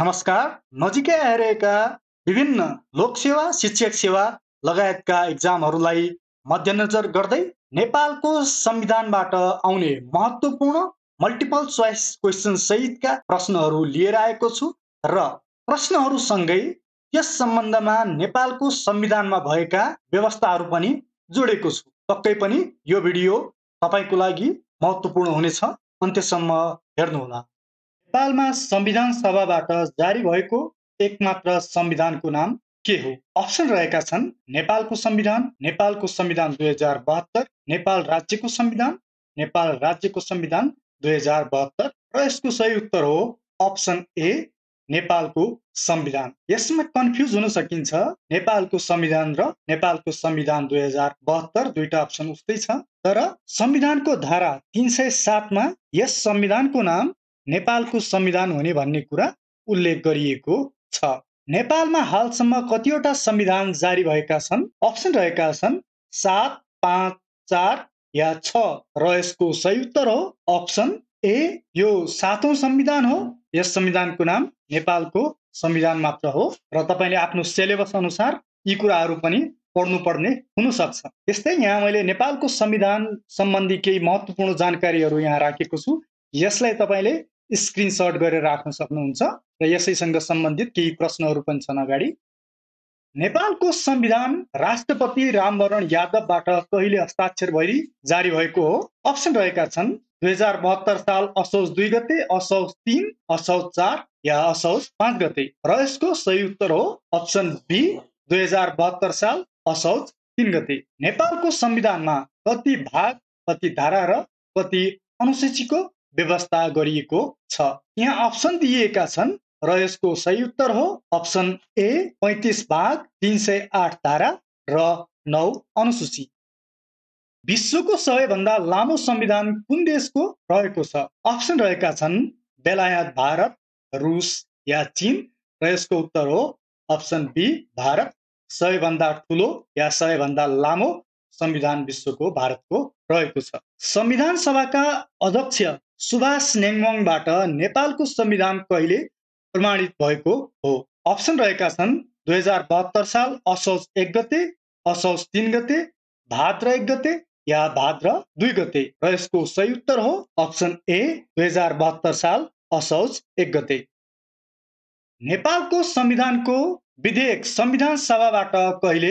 नमस्कार नजिकै आइरहेका विभिन्न लोकसेवा शिक्षक सेवा लगायतका इक्जामहरूलाई मध्यनजर गर्दै नेपालको संविधानबाट आउने महत्त्वपूर्ण मल्टिपल चोइस क्वेसन सहितका प्रश्नहरू लिएर आएको छु र प्रश्नहरूसँगै यस सम्बन्धमा नेपालको संविधानमा भएका व्यवस्थाहरू पनि जोडेको छु पक्कै पनि यो भिडियो तपाईँको लागि महत्त्वपूर्ण हुनेछ अन्त्यसम्म हेर्नुहोला नेपालमा संविधान सभाबाट जारी भएको एकमात्र संविधानको नाम के हो अप्सन रहेका छन् नेपालको संविधान नेपालको संविधान दुई हजार बहत्तर नेपाल राज्यको संविधान नेपाल राज्यको संविधान दुई हजार बहत्तर र यसको सही उत्तर हो अप्सन ए नेपालको संविधान यसमा कन्फ्युज हुन सकिन्छ नेपालको संविधान र नेपालको संविधान दुई हजार बहत्तर दुईटा अप्सन उस्तै छ तर संविधानको धारा तिन सय सातमा यस संविधानको नाम नेपालको संविधान हुने भन्ने कुरा उल्लेख गरिएको छ नेपालमा हालसम्म कतिवटा संविधान जारी भएका छन् अप्सन रहेका छन् सात पाँच चार या छ र यसको उत्तर हो अप्सन ए यो सातौँ संविधान हो यस संविधानको नाम नेपालको संविधान मात्र हो र तपाईँले आफ्नो सिलेबस अनुसार यी कुराहरू पनि पढ्नु पर्ने हुनसक्छ त्यस्तै यहाँ मैले नेपालको संविधान सम्बन्धी केही महत्त्वपूर्ण जानकारीहरू यहाँ राखेको छु यसलाई तपाईँले स्क्रिनसट गरेर राख्न सक्नुहुन्छ र यसैसँग सम्बन्धित केही प्रश्नहरू पनि छन् अगाडि नेपालको संविधान राष्ट्रपति रामवरण यादवबाट कहिले हस्ताक्षर भइ जारी भएको हो अप्सन रहेका छन् दुई हजार बहत्तर साल असौज दुई गते असौज तिन असौज चार या असौज पाँच गते र यसको सही उत्तर हो अप्सन बी दुई हजार बहत्तर साल असौज तिन गते नेपालको संविधानमा कति भाग कति धारा र कति अनुसूचीको व्यवस्था गरिएको छ यहाँ अप्सन दिएका छन् र यसको सही उत्तर हो अप्सन ए पैतिस भाग तिन सय आठ तारा र नौ अनुसूची विश्वको सबैभन्दा लामो संविधान कुन देशको रहेको छ अप्सन रहेका छन् बेलायत भारत रुस या चिन र यसको उत्तर हो अप्सन बी भारत सबैभन्दा ठुलो या सबैभन्दा लामो संविधान विश्वको भारतको रहेको छ संविधान सभाका अध्यक्ष सुभाष नेङवाङबाट नेपालको संविधान कहिले प्रमाणित भएको हो अप्सन रहेका छन् दुई हजार बहत्तर साल असोज एक गते असोज तिन गते भाद्र एक गते या भाद्र दुई गते र यसको सही उत्तर हो अप्सन ए दुई हजार बहत्तर साल असोज एक गते नेपालको संविधानको विधेयक संविधान सभाबाट कहिले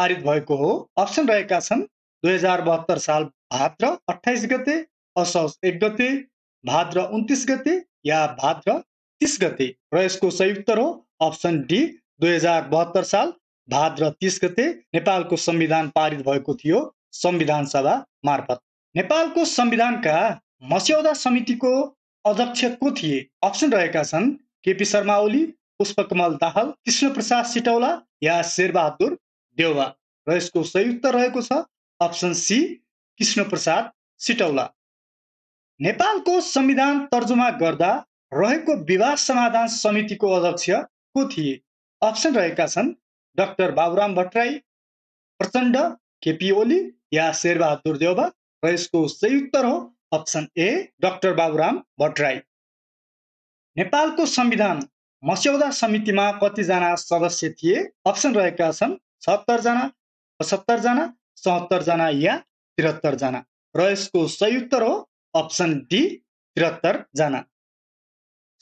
पारित भएको हो अप्सन रहेका छन् दुई हजार बहत्तर साल भाद्र अठाइस गते असौस एक गते भाद्र उन्तिस गते या भाद्र तिस गते र यसको उत्तर हो अप्सन डी दुई हजार बहत्तर साल भाद्र तिस गते नेपालको संविधान पारित भएको थियो संविधान सभा मार्फत नेपालको संविधानका मस्यौदा समितिको अध्यक्ष को थिए अप्सन रहेका छन् केपी शर्मा ओली पुष्पकमल दाहाल कृष्ण प्रसाद सिटौला या शेरबहादुर देउवा र यसको संयुक्त रहेको छ अप्सन सी कृष्ण प्रसाद सिटौला नेपालको संविधान तर्जुमा गर्दा रहेको विवाद समाधान समितिको अध्यक्ष को थिए अप्सन रहेका छन् डाक्टर बाबुराम भट्टराई प्रचण्ड केपी ओली या शेरबहादुर देवबा र यसको सही उत्तर हो option A doctor Baburam Bhattarai नेपालको संविधान मस्यौदा समितिमा कतिजना सदस्य थिए अप्सन रहेका छन् जना पचहत्तरजना चौहत्तरजना या त्रिहत्तरजना र यसको सही उत्तर हो अप्सन डी जना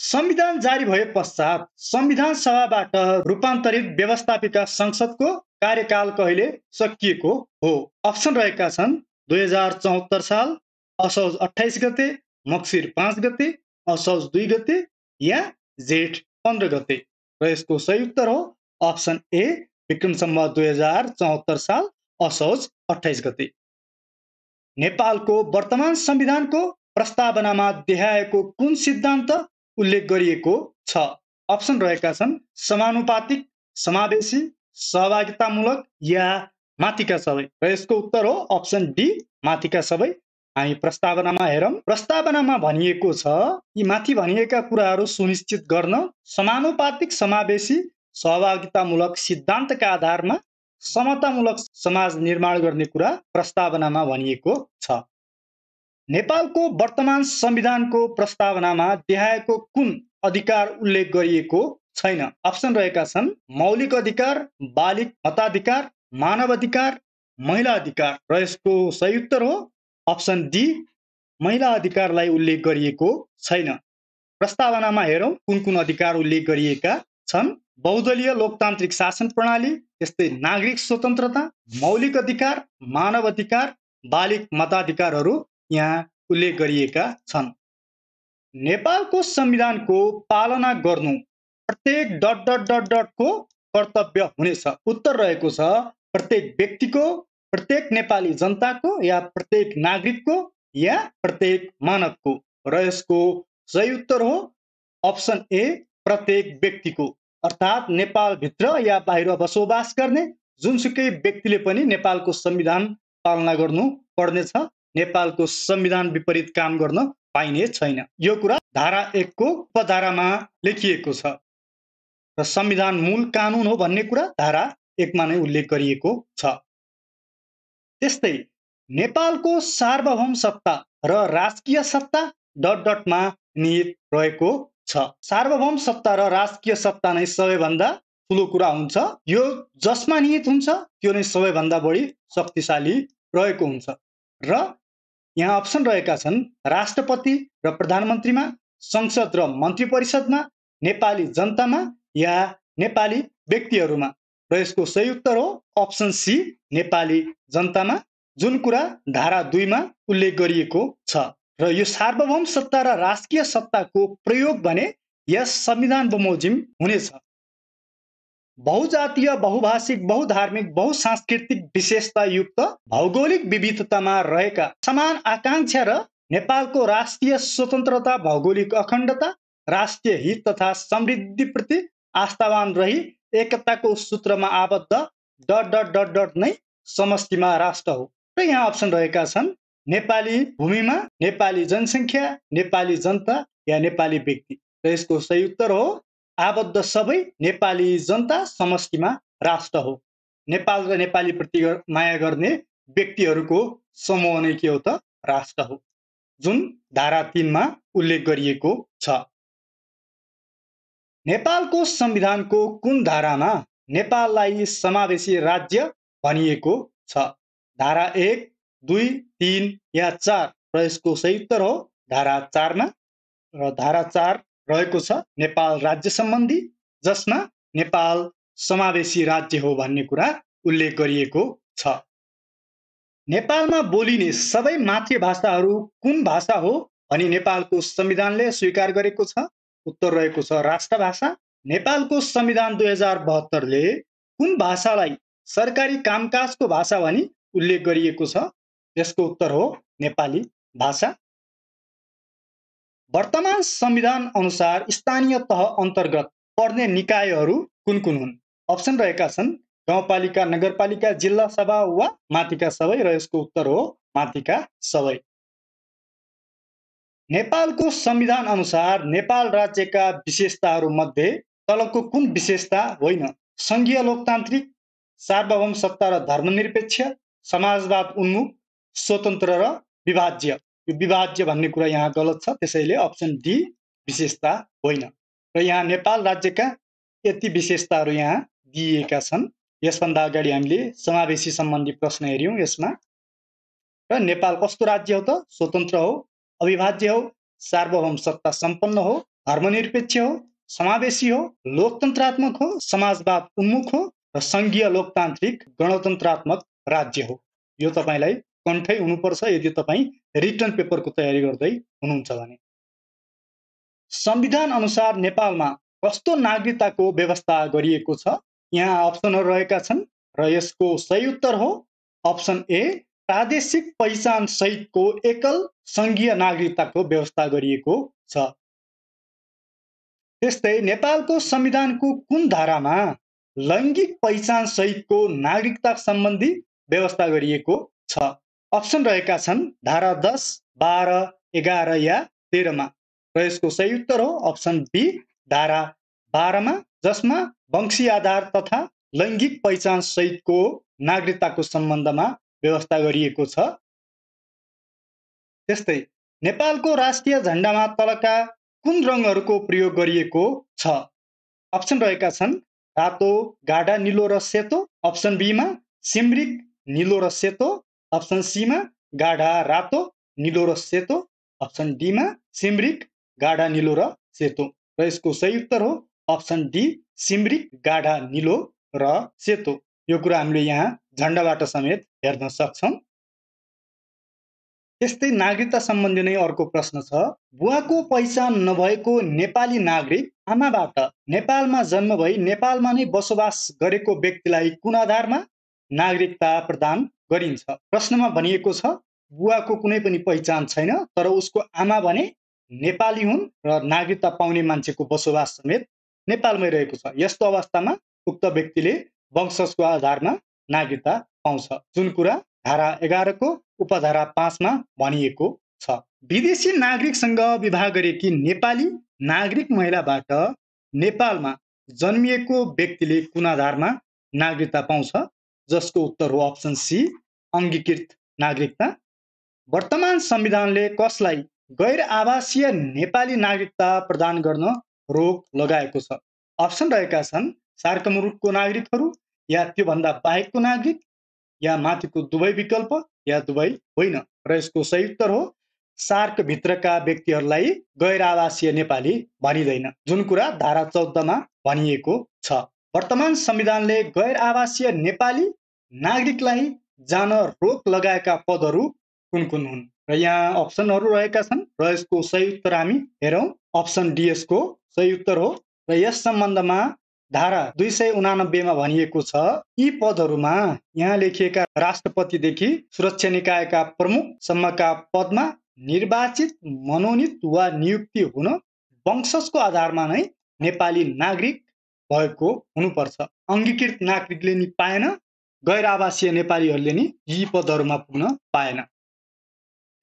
संविधान जारी भए पश्चात संविधान सभाबाट रूपान्तरित व्यवस्थापिका संसदको कार्यकाल कहिले सकिएको हो अप्सन रहेका छन् दुई हजार चौहत्तर साल असौज अठाइस गते मक्सिर पाँच गते असौज दुई गते या जेठ पन्ध्र गते र यसको सही उत्तर हो अप्सन ए विक्रम सम्म दुई हजार चौहत्तर साल असौज अठाइस गते नेपालको वर्तमान संविधानको प्रस्तावनामा देहाएको कुन सिद्धान्त उल्लेख गरिएको छ अप्सन रहेका छन् समानुपातिक समावेशी सहभागितामूलक या माथिका सबै र यसको उत्तर हो अप्सन डी माथिका सबै हामी प्रस्तावनामा हेरौँ प्रस्तावनामा भनिएको छ यी माथि भनिएका कुराहरू सुनिश्चित गर्न समानुपातिक समावेशी सहभागितामूलक सिद्धान्तका आधारमा समतामूलक समाज निर्माण गर्ने कुरा प्रस्तावनामा भनिएको छ नेपालको वर्तमान संविधानको प्रस्तावनामा देहायको कुन अधिकार उल्लेख गरिएको छैन अप्सन रहेका छन् मौलिक अधिकार बालिक मताधिकार मानव अधिकार महिला अधिकार र यसको सही उत्तर हो अप्सन डी महिला अधिकारलाई उल्लेख गरिएको छैन प्रस्तावनामा हेरौँ कुन कुन अधिकार उल्लेख गरिएका छन् बहुदलीय लोकतान्त्रिक शासन प्रणाली यस्तै नागरिक स्वतन्त्रता मौलिक अधिकार मानव अधिकार बालिक मताधिकारहरू यहाँ उल्लेख गरिएका छन् नेपालको संविधानको पालना गर्नु प्रत्येक डट डट डट डटको कर्तव्य हुनेछ उत्तर रहेको छ प्रत्येक व्यक्तिको प्रत्येक नेपाली जनताको या प्रत्येक नागरिकको या प्रत्येक मानवको र यसको सही उत्तर हो अप्सन ए प्रत्येक व्यक्तिको अर्थात् नेपालभित्र या बाहिर बसोबास गर्ने जुनसुकै व्यक्तिले पनि नेपालको संविधान पालना गर्नु पर्नेछ नेपालको संविधान विपरीत काम गर्न पाइने छैन यो कुरा धारा एकको उपधारामा लेखिएको छ र संविधान मूल कानुन हो भन्ने कुरा धारा एकमा नै उल्लेख गरिएको छ त्यस्तै नेपालको सार्वभौम सत्ता र राजकीय सत्ता डट डटमा निहित रहेको छ सार्वभौम सत्ता र राजकीय सत्ता नै सबैभन्दा ठुलो कुरा हुन्छ यो जसमा निहित हुन्छ त्यो नै सबैभन्दा बढी शक्तिशाली रहेको हुन्छ र यहाँ अप्सन रहेका छन् राष्ट्रपति र प्रधानमन्त्रीमा संसद र मन्त्री परिषदमा नेपाली जनतामा या नेपाली व्यक्तिहरूमा र यसको सही उत्तर हो अप्सन सी नेपाली जनतामा जुन कुरा धारा दुईमा उल्लेख गरिएको छ र यो सार्वभौम सत्ता र राष्ट्रिय सत्ताको प्रयोग भने यस संविधान बमोजिम हुनेछ बहुजातीय बहुभाषिक बहुधार्मिक बहुसांस्कृतिक युक्त भौगोलिक विविधतामा रहेका समान आकाङ्क्षा र नेपालको राष्ट्रिय स्वतन्त्रता भौगोलिक अखण्डता राष्ट्रिय हित तथा समृद्धिप्रति आस्थावान रही एकताको सूत्रमा आबद्ध डट डट डट डट नै समष्टिमा राष्ट्र हो र यहाँ अप्सन रहेका छन् नेपाली भूमिमा नेपाली जनसङ्ख्या नेपाली जनता या नेपाली व्यक्ति र यसको सही उत्तर हो आबद्ध सबै नेपाली जनता समष्टिमा राष्ट्र हो नेपाल र नेपालीप्रति माया गर्ने व्यक्तिहरूको समूह नै के हो त राष्ट्र हो जुन धारा तिनमा उल्लेख गरिएको छ नेपालको संविधानको कुन धारामा नेपाललाई समावेशी राज्य भनिएको छ धारा एक दुई तिन या चार र यसको सही उत्तर हो धारा चारमा र धारा चार रहेको छ नेपाल राज्य सम्बन्धी जसमा नेपाल समावेशी राज्य हो भन्ने कुरा उल्लेख गरिएको छ नेपालमा बोलिने सबै मातृभाषाहरू कुन भाषा हो भनी नेपालको संविधानले स्वीकार गरेको छ उत्तर रहेको छ राष्ट्रभाषा नेपालको संविधान दुई हजार बहत्तरले कुन भाषालाई सरकारी कामकाजको भाषा भनी उल्लेख गरिएको छ यसको उत्तर हो नेपाली भाषा वर्तमान संविधान अनुसार स्थानीय तह अन्तर्गत पर्ने निकायहरू कुन कुन हुन् अप्सन रहेका छन् गाउँपालिका नगरपालिका जिल्ला सभा वा माथिका सबै र यसको उत्तर हो माथिका सबै नेपालको संविधान अनुसार नेपाल राज्यका विशेषताहरू मध्ये तलको कुन विशेषता होइन सङ्घीय लोकतान्त्रिक सार्वभौम सत्ता र धर्मनिरपेक्ष समाजवाद उन्मुख स्वतन्त्र र विभाज्य यो विभाज्य भन्ने कुरा यहाँ गलत छ त्यसैले अप्सन डी विशेषता होइन र यहाँ नेपाल राज्यका यति विशेषताहरू यहाँ दिइएका छन् यसभन्दा अगाडि हामीले समावेशी सम्बन्धी प्रश्न हेऱ्यौँ यसमा र नेपाल कस्तो राज्य हो त स्वतन्त्र हो अविभाज्य हो सार्वभौम सत्ता सम्पन्न हो धर्मनिरपेक्ष हो समावेशी हो लोकतन्त्रात्मक हो समाजवाद उन्मुख हो र सङ्घीय लोकतान्त्रिक गणतन्त्रात्मक राज्य हो यो तपाईँलाई कन्ठै हुनुपर्छ यदि तपाईँ रिटर्न पेपरको तयारी गर्दै हुनुहुन्छ भने संविधान अनुसार नेपालमा कस्तो नागरिकताको व्यवस्था गरिएको छ यहाँ अप्सनहरू रहेका छन् र यसको सही उत्तर हो अप्सन ए प्रादेशिक पहिचान सहितको एकल सङ्घीय नागरिकताको व्यवस्था गरिएको छ त्यस्तै नेपालको संविधानको कुन धारामा लैङ्गिक पहिचान सहितको नागरिकता सम्बन्धी व्यवस्था गरिएको छ अप्सन रहेका छन् धारा दस बाह्र एघार या तेह्रमा र यसको सही उत्तर हो अप्सन बी धारा बाह्रमा जसमा वंशी आधार तथा लैङ्गिक पहिचान सहितको नागरिकताको सम्बन्धमा व्यवस्था गरिएको छ त्यस्तै नेपालको राष्ट्रिय झन्डामा तलका कुन रङहरूको प्रयोग गरिएको छ अप्सन रहेका छन् रातो गाढा निलो र सेतो अप्सन बीमा सिमरिक निलो र सेतो अप्सन सीमा गाढा रातो निलो र सेतो अप्सन डीमा सिमरिक गाढा निलो र सेतो र यसको सही उत्तर हो अप्सन डी सिमरिक गाढा निलो र सेतो यो कुरा हामीले यहाँ झन्डाबाट समेत हेर्न सक्छौँ त्यस्तै नागरिकता सम्बन्धी नै अर्को प्रश्न छ बुवाको पहिचान नभएको नेपाली नागरिक आमाबाट नेपालमा जन्म भई नेपालमा नै बसोबास गरेको व्यक्तिलाई कुन आधारमा नागरिकता प्रदान गरिन्छ प्रश्नमा भनिएको छ बुवाको कुनै पनि पहिचान छैन तर उसको आमा भने नेपाली हुन् र नागरिकता पाउने मान्छेको बसोबास समेत नेपालमै रहेको छ यस्तो अवस्थामा उक्त व्यक्तिले वंशजको आधारमा नागरिकता पाउँछ जुन कुरा धारा एघारको उपधारा पाँचमा भनिएको छ विदेशी नागरिकसँग विवाह गरेकी नेपाली नागरिक महिलाबाट नेपालमा जन्मिएको व्यक्तिले कुन आधारमा नागरिकता पाउँछ जसको उत्तर हो अप्सन सी अङ्गीकृत नागरिकता वर्तमान संविधानले कसलाई गैर आवासीय नेपाली नागरिकता प्रदान गर्न रोक लगाएको छ अप्सन रहेका छन् मुलुकको नागरिकहरू या त्योभन्दा बाहेकको नागरिक या माथिको दुवै विकल्प या दुवै होइन र यसको सही उत्तर हो सार्कभित्रका व्यक्तिहरूलाई गैर आवासीय नेपाली भनिँदैन जुन कुरा धारा चौधमा भनिएको छ वर्तमान संविधानले गैर आवासीय नेपाली नागरिकलाई जान रोक लगाएका पदहरू कुन कुन हुन् र यहाँ अप्सनहरू रहेका छन् र यसको सही उत्तर हामी हेरौँ अप्सन डिएसको सही उत्तर हो र यस सम्बन्धमा धारा दुई सय उनानब्बेमा भनिएको छ यी पदहरूमा यहाँ लेखिएका राष्ट्रपतिदेखि सुरक्षा निकायका प्रमुखसम्मका पदमा निर्वाचित मनोनित वा नियुक्ति हुन वंशजको आधारमा नै नेपाली नागरिक भएको हुनुपर्छ अङ्गीकृत नागरिकले नि पाएन गैर आवासीय नेपालीहरूले नि यी पदहरूमा पुग्न पाएन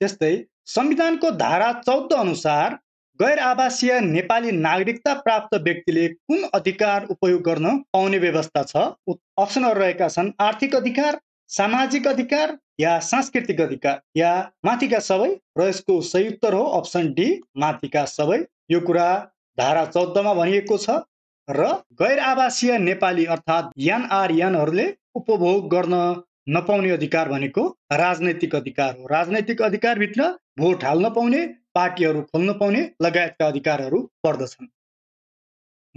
त्यस्तै संविधानको धारा चौध अनुसार गैर आवासीय नेपाली नागरिकता प्राप्त व्यक्तिले कुन अधिकार उपयोग गर्न पाउने व्यवस्था छ अप्सनहरू रहेका छन् आर्थिक अधिकार सामाजिक अधिकार या सांस्कृतिक अधिकार या माथिका सबै र यसको सही उत्तर हो अप्सन डी माथिका सबै यो कुरा धारा चौधमा भनिएको छ र गैर आवासीय नेपाली अर्थात् यानआरयानहरूले उपभोग गर्न नपाउने अधिकार भनेको राजनैतिक अधिकार हो राजनैतिक अधिकारभित्र भोट हाल्न पाउने पार्टीहरू खोल्न पाउने लगायतका अधिकारहरू पर्दछन्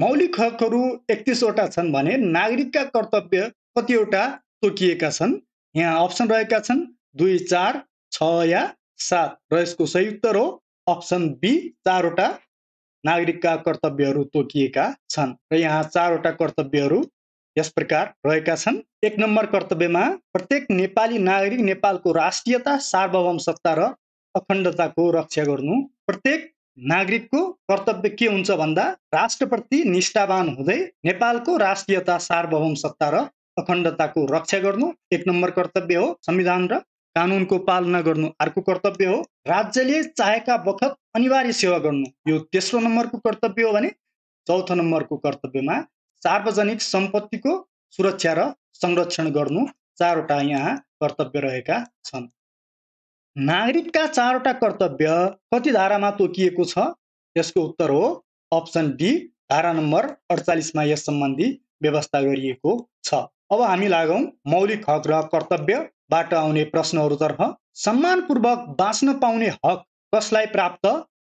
मौलिक हकहरू एकतिसवटा छन् भने नागरिकका कर्तव्य कतिवटा तोकिएका छन् यहाँ अप्सन रहेका छन् दुई चार छ या सात र यसको सही उत्तर हो अप्सन बी चारवटा नागरिकका कर्तव्यहरू तोकिएका छन् र यहाँ चारवटा कर्तव्यहरू यस प्रकार रहेका छन् एक नम्बर कर्तव्यमा प्रत्येक नेपाली नागरिक नेपालको राष्ट्रियता सार्वभौम सत्ता र अखण्डताको रक्षा गर्नु प्रत्येक नागरिकको कर्तव्य के हुन्छ भन्दा राष्ट्रप्रति निष्ठावान हुँदै नेपालको राष्ट्रियता सार्वभौम सत्ता र अखण्डताको रक्षा गर्नु एक नम्बर कर्तव्य हो संविधान र कानुनको पालना गर्नु अर्को कर्तव्य हो राज्यले चाहेका बखत अनिवार्य सेवा गर्नु यो तेस्रो नम्बरको कर्तव्य हो भने चौथो नम्बरको कर्तव्यमा सार्वजनिक सम्पत्तिको सुरक्षा र संरक्षण गर्नु चारवटा यहाँ कर्तव्य रहेका छन् नागरिकका चारवटा कर्तव्य कति धारामा तोकिएको छ यसको उत्तर हो अप्सन डी धारा नम्बर अडचालिसमा यस सम्बन्धी व्यवस्था गरिएको छ अब हामी लागौँ मौलिक हक र कर्तव्य बाट आउने प्रश्नहरूतर्फ सम्मानपूर्वक बाँच्न पाउने हक कसलाई प्राप्त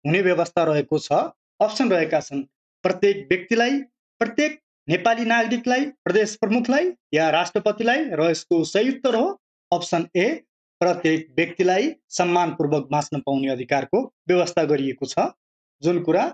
हुने व्यवस्था रहेको छ अप्सन रहेका छन् प्रत्येक व्यक्तिलाई प्रत्येक नेपाली नागरिकलाई प्रदेश प्रमुखलाई या राष्ट्रपतिलाई र यसको सही उत्तर हो अप्सन ए प्रत्येक व्यक्तिलाई सम्मानपूर्वक बाँच्न पाउने अधिकारको व्यवस्था गरिएको छ जुन कुरा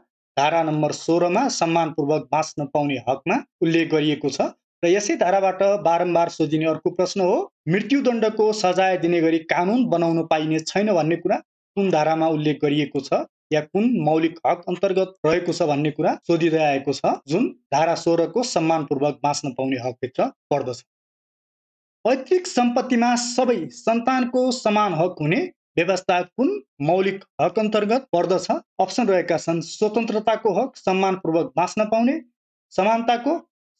धारा नम्बर सोह्रमा सम्मानपूर्वक बाँच्न पाउने हकमा उल्लेख गरिएको छ र यसै धाराबाट बारम्बार सोधिने अर्को प्रश्न हो मृत्युदण्डको सजाय दिने गरी कानुन बनाउन पाइने छैन भन्ने कुरा कुन धारामा उल्लेख गरिएको छ या कुन मौलिक हक अन्तर्गत रहेको छ भन्ने कुरा सोधिँदै आएको छ जुन धारा सोह्रको सम्मानपूर्वक बाँच्न पाउने हकभित्र पर्दछ पैतृक सम्पत्तिमा सबै सन्तानको समान हक हुने व्यवस्था कुन मौलिक हक अन्तर्गत पर्दछ अप्सन रहेका छन् स्वतन्त्रताको हक सम्मानपूर्वक बाँच्न पाउने समानताको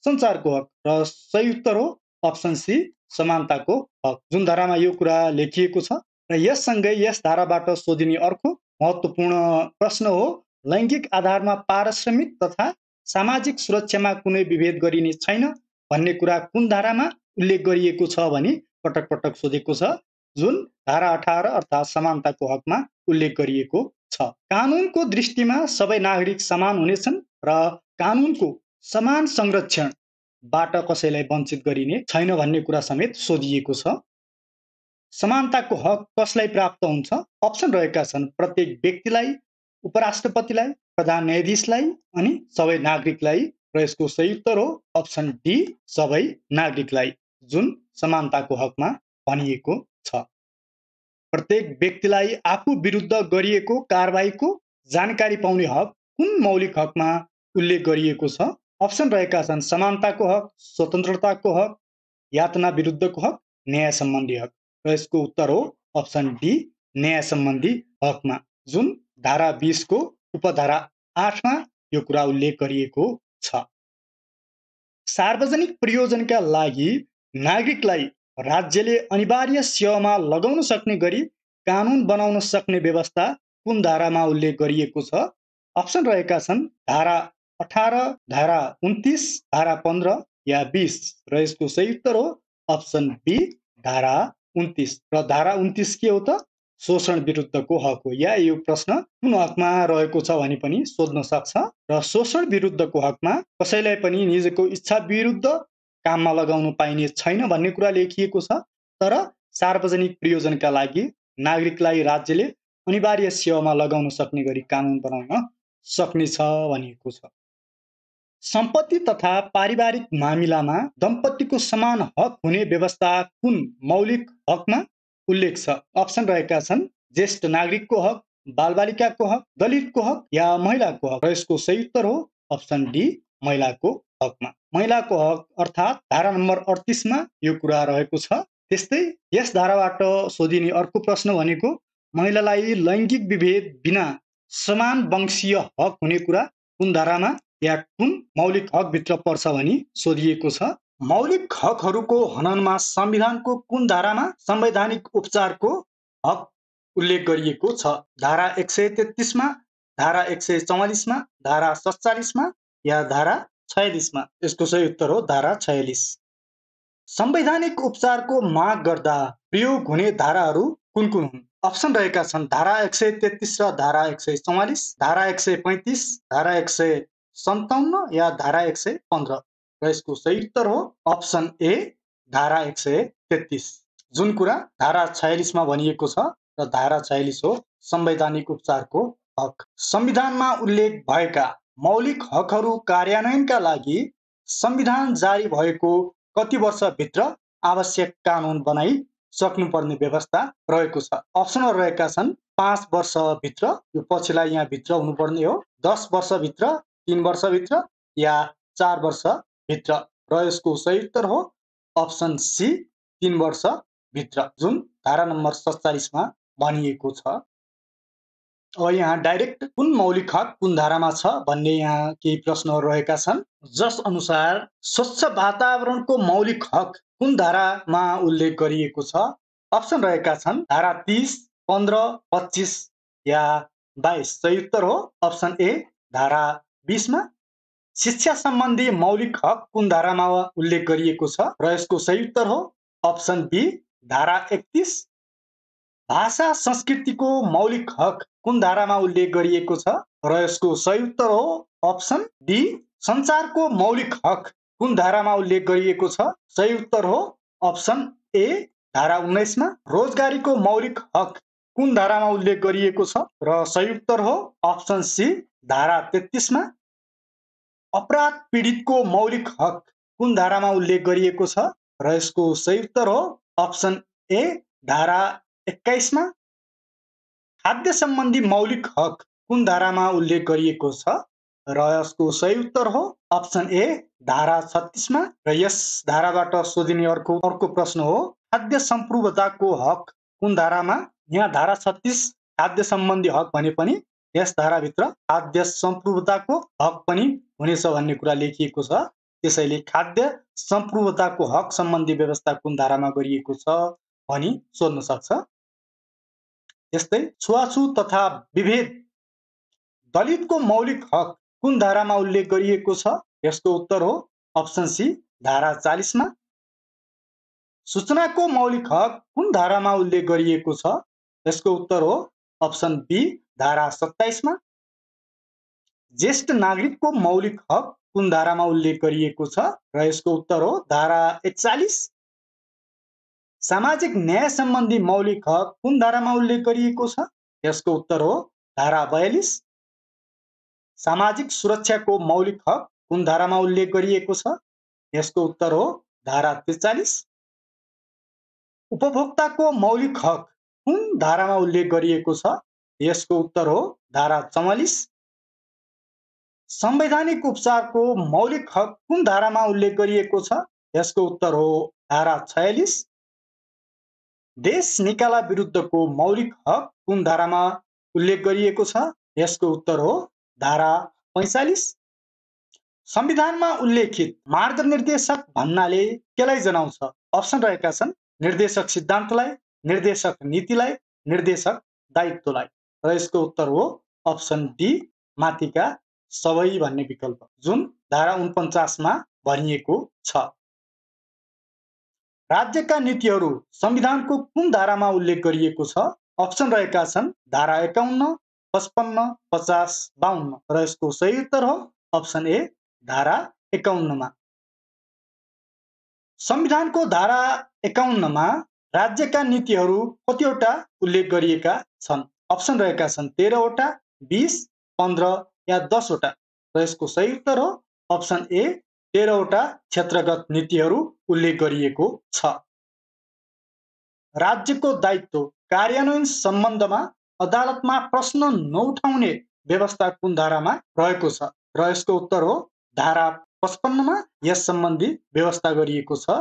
सञ्चारको हक र सही उत्तर हो अप्सन सी समानताको हक जुन धारामा यो कुरा लेखिएको छ र यससँगै यस धाराबाट सोधिने अर्को महत्त्वपूर्ण प्रश्न हो लैङ्गिक आधारमा पारिश्रमिक तथा सामाजिक सुरक्षामा कुनै विभेद गरिने छैन भन्ने कुरा कुन धारामा उल्लेख गरिएको छ भने पटक पटक सोधेको छ जुन धारा अठार अर्थात् समानताको हकमा उल्लेख गरिएको छ कानुनको दृष्टिमा सबै नागरिक समान हुनेछन् र कानुनको समान संरक्षण बाट कसैलाई वञ्चित गरिने छैन भन्ने कुरा समेत सोधिएको छ समानताको हक कसलाई प्राप्त हुन्छ अप्सन रहेका छन् प्रत्येक व्यक्तिलाई उपराष्ट्रपतिलाई प्रधान न्यायाधीशलाई अनि सबै नागरिकलाई र यसको सही उत्तर हो अप्सन डी सबै नागरिकलाई जुन समानताको हकमा भनिएको छ प्रत्येक व्यक्तिलाई आफू विरुद्ध गरिएको कारवाहीको जानकारी पाउने हक कुन मौलिक हकमा उल्लेख गरिएको छ अप्सन रहेका छन् समानताको हक स्वतन्त्रताको हक यातना विरुद्धको हक न्याय सम्बन्धी हक र यसको उत्तर हो अप्सन डी न्याय सम्बन्धी हकमा जुन धारा बिसको उपधारा आठमा यो कुरा उल्लेख गरिएको छ सार्वजनिक प्रयोजनका लागि नागरिकलाई राज्यले अनिवार्य सेवामा लगाउन सक्ने गरी कानुन बनाउन सक्ने व्यवस्था कुन धारामा उल्लेख गरिएको छ अप्सन रहेका छन् धारा अठार धारा उन्तिस धारा पन्ध्र या बिस र यसको सही उत्तर हो अप्सन बी धारा उन्तिस र धारा उन्तिस के हो त शोषण विरुद्धको हक हो या यो प्रश्न कुन हकमा रहेको छ भने पनि सोध्न सक्छ र शोषण विरुद्धको हकमा कसैलाई पनि निजको इच्छा विरुद्ध काममा लगाउनु पाइने छैन भन्ने कुरा लेखिएको छ तर सार्वजनिक प्रयोजनका लागि नागरिकलाई राज्यले अनिवार्य सेवामा लगाउन सक्ने गरी कानुन बनाउन सक्नेछ भनिएको छ सम्पत्ति तथा पारिवारिक मामिलामा दम्पतिको समान हक हुने व्यवस्था कुन मौलिक हकमा उल्लेख छ अप्सन रहेका छन् ज्येष्ठ नागरिकको हक बालबालिकाको हक दलितको हक या महिलाको हक र यसको सही उत्तर हो अप्सन डी महिलाको हकमा महिलाको हक अर्थात् धारा नम्बर अडतिसमा यो कुरा रहेको छ त्यस्तै यस धाराबाट सोधिने अर्को प्रश्न भनेको महिलालाई लैङ्गिक विभेद बिना समान वंशीय हक हुने कुरा कुन धारामा या कुन मौलिक हकभित्र पर्छ भनी सोधिएको छ मौलिक हकहरूको हननमा संविधानको कुन धारामा संवैधानिक उपचारको हक उल्लेख गरिएको छ धारा एक सय तेत्तिसमा धारा एक सय चौवालिसमा धारा सत्तालिसमा या धारा छयालिसमा यसको सही उत्तर हो धारा छयालिस संवैधानिक उपचारको माग गर्दा प्रयोग हुने धाराहरू कुन कुन हुन् अप्सन रहेका छन् धारा एक सय तेत्तिस र धारा एक सय चौवालिस धारा एक सय पैँतिस धारा एक सय सन्ताउन्न या धारा एक सय पन्ध्र र यसको सही उत्तर हो अप्सन ए धारा एक सय तेत्तिस जुन कुरा धारा छयालिसमा भनिएको छ र धारा छयालिस हो संवैधानिक उपचारको हक संविधानमा उल्लेख भएका मौलिक हकहरू कार्यान्वयनका लागि संविधान जारी भएको कति वर्षभित्र आवश्यक कानुन बनाइ सक्नुपर्ने व्यवस्था रहेको छ अप्सनहरू रहेका छन् पाँच वर्षभित्र यो पछिल्ला यहाँभित्र हुनुपर्ने हो दस वर्षभित्र तिन वर्षभित्र या चार वर्षभित्र र यसको सही उत्तर हो अप्सन सी तिन वर्षभित्र जुन धारा नम्बर सत्तालिसमा भनिएको छ अब यहाँ डाइरेक्ट कुन मौलिक हक कुन धारामा छ भन्ने यहाँ केही प्रश्नहरू रहेका छन् जस अनुसार स्वच्छ वातावरणको मौलिक हक कुन धारामा उल्लेख गरिएको छ अप्सन रहेका छन् धारा तिस पन्ध्र पच्चिस या बाइस सही उत्तर हो अप्सन ए धारा बिसमा शिक्षा सम्बन्धी मौलिक हक कुन धारामा उल्लेख गरिएको छ र यसको सही उत्तर हो अप्सन बी धारा एकतिस भाषा संस्कृतिको मौलिक हक कुन धारामा उल्लेख गरिएको छ र यसको सही उत्तर हो अप्सन डी संचारको मौलिक हक कुन धारामा उल्लेख गरिएको छ सही उत्तर हो अप्सन ए धारा उन्नाइसमा रोजगारीको मौलिक हक कुन धारामा उल्लेख गरिएको छ र सही उत्तर हो अप्सन सी धारा तेत्तिसमा अपराध पीडितको मौलिक हक कुन धारामा उल्लेख गरिएको छ र यसको सही उत्तर हो अप्सन ए धारा एक्काइसमा खाद्य सम्बन्धी मौलिक हक कुन धारामा उल्लेख गरिएको छ र यसको सही उत्तर हो अप्सन ए धारा छत्तिसमा र यस धाराबाट सोधिने अर्को अर्को प्रश्न हो खाद्य सम्पूर्वताको हक कुन धारामा यहाँ धारा छत्तिस खाद्य सम्बन्धी हक भने पनि यस धाराभित्र खाद्य सम्पूर्वताको हक पनि हुनेछ भन्ने कुरा लेखिएको छ त्यसैले खाद्य सम्पूर्णताको हक सम्बन्धी व्यवस्था कुन धारामा गरिएको छ भनी सोध्न सक्छ यस्तै छुवाछुत तथा विभेद दलितको मौलिक हक कुन धारामा उल्लेख गरिएको छ यसको उत्तर हो अप्सन सी धारा चालिसमा सूचनाको मौलिक हक कुन धारामा उल्लेख गरिएको छ यसको उत्तर हो अप्सन बी धारा सत्ताइसमा ज्येष्ठ नागरिकको मौलिक हक कुन धारामा उल्लेख गरिएको छ र यसको उत्तर हो धारा एकचालिस सामाजिक न्याय सम्बन्धी मौलिक हक कुन धारामा उल्लेख गरिएको छ यसको उत्तर हो धारा बयालिस सामाजिक सुरक्षाको मौलिक हक कुन धारामा उल्लेख गरिएको छ यसको उत्तर हो धारा त्रिचालिस उपभोक्ताको मौलिक हक कुन धारामा उल्लेख गरिएको छ यसको उत्तर हो धारा चौवालिस संवैधानिक उपचारको मौलिक हक कुन धारामा उल्लेख गरिएको छ यसको उत्तर हो धारा छयालिस देश निकाला विरुद्धको मौलिक हक कुन धारामा उल्लेख गरिएको छ यसको उत्तर हो धारा पैँचालिस संविधानमा उल्लेखित मार्गनिर्देशक भन्नाले केलाई जनाउँछ अप्सन रहेका छन् निर्देशक सिद्धान्तलाई निर्देशक नीतिलाई निर्देशक दायित्वलाई र यसको उत्तर हो अप्सन डी माथिका सबै भन्ने विकल्प जुन धारा उन्पन्चासमा भनिएको छ राज्यका नीतिहरू संविधानको कुन धारामा उल्लेख गरिएको छ अप्सन रहेका छन् धारा एकाउन्न पचपन्न पचास बाहन्न र यसको सही उत्तर हो अप्सन ए धारा एकाउन्नमा संविधानको धारा एकाउन्नमा राज्यका नीतिहरू कतिवटा उल्लेख गरिएका छन् अप्सन रहेका छन् तेह्रवटा बिस पन्ध्र या दसवटा र यसको सही उत्तर हो अप्सन ए तेह्रवटा क्षेत्रगत नीतिहरू उल्लेख गरिएको छ राज्यको दायित्व कार्यान्वयन सम्बन्धमा अदालतमा प्रश्न नउठाउने व्यवस्था कुन धारामा रहेको छ र यसको उत्तर हो धारा पचपन्नमा यस सम्बन्धी व्यवस्था गरिएको छ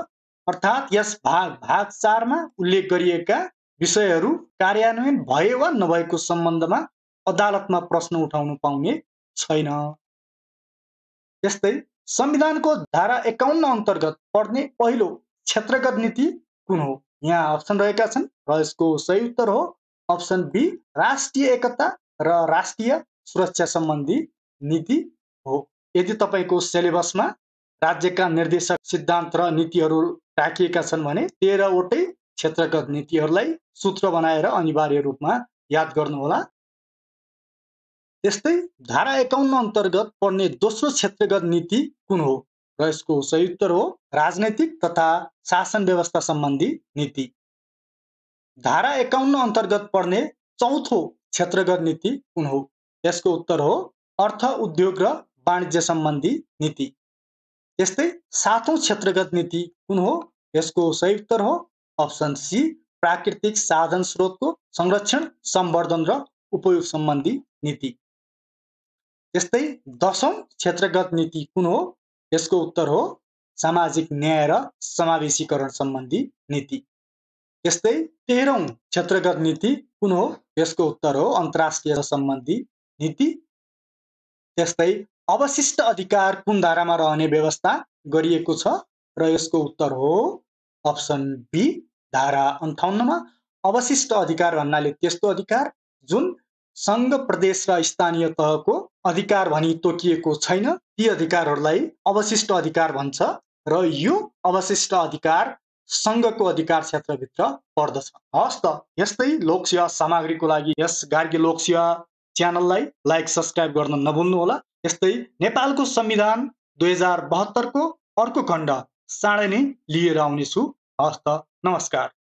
अर्थात् यस भाग भाग चारमा उल्लेख गरिएका विषयहरू कार्यान्वयन भए वा नभएको सम्बन्धमा अदालतमा प्रश्न उठाउनु पाउने छैन त्यस्तै संविधानको धारा एकाउन्न अन्तर्गत पर्ने पहिलो क्षेत्रगत नीति कुन हो यहाँ अप्सन रहेका छन् र यसको सही उत्तर हो अप्सन बी राष्ट्रिय एकता र राष्ट्रिय सुरक्षा सम्बन्धी नीति हो यदि तपाईँको सिलेबसमा राज्यका निर्देशक सिद्धान्त र नीतिहरू राखिएका छन् भने तेह्रवटै क्षेत्रगत नीतिहरूलाई सूत्र बनाएर अनिवार्य रूपमा याद गर्नुहोला त्यस्तै धारा एकाउन्न अन्तर्गत पर्ने दोस्रो क्षेत्रगत नीति कुन हो र यसको सही उत्तर हो राजनैतिक तथा शासन व्यवस्था सम्बन्धी नीति धारा एकाउन्न अन्तर्गत पर्ने चौथो क्षेत्रगत नीति कुन हो यसको उत्तर हो अर्थ उद्योग र वाणिज्य सम्बन्धी नीति त्यस्तै सातौँ क्षेत्रगत नीति कुन हो यसको सही उत्तर हो अप्सन सी प्राकृतिक साधन स्रोतको संरक्षण सम्वर्धन र उपयोग सम्बन्धी नीति यस्तै दशौँ क्षेत्रगत नीति कुन हो यसको उत्तर हो सामाजिक न्याय र समावेशीकरण सम्बन्धी नीति यस्तै तेह्रौँ क्षेत्रगत नीति कुन हो यसको उत्तर हो अन्तर्राष्ट्रिय सम्बन्धी नीति त्यस्तै अवशिष्ट अधिकार कुन धारामा रहने व्यवस्था गरिएको छ र यसको उत्तर हो अप्सन बी धारा अन्ठाउन्नमा अवशिष्ट अधिकार भन्नाले त्यस्तो अधिकार जुन सङ्घ प्रदेश र स्थानीय तहको अधिकार भनी तोकिएको छैन ती अधिकारहरूलाई अवशिष्ट अधिकार भन्छ र यो अवशिष्ट अधिकार सङ्घको अधिकार क्षेत्रभित्र पर्दछ हस् त यस्तै लोकसेवा सामग्रीको लागि यस गार्ग्य लोकसेवा च्यानललाई लाइक सब्सक्राइब गर्न नभुल्नुहोला यस्तै नेपालको संविधान दुई हजार बहत्तरको अर्को खण्ड चाँडै नै लिएर आउनेछु हस् त नमस्कार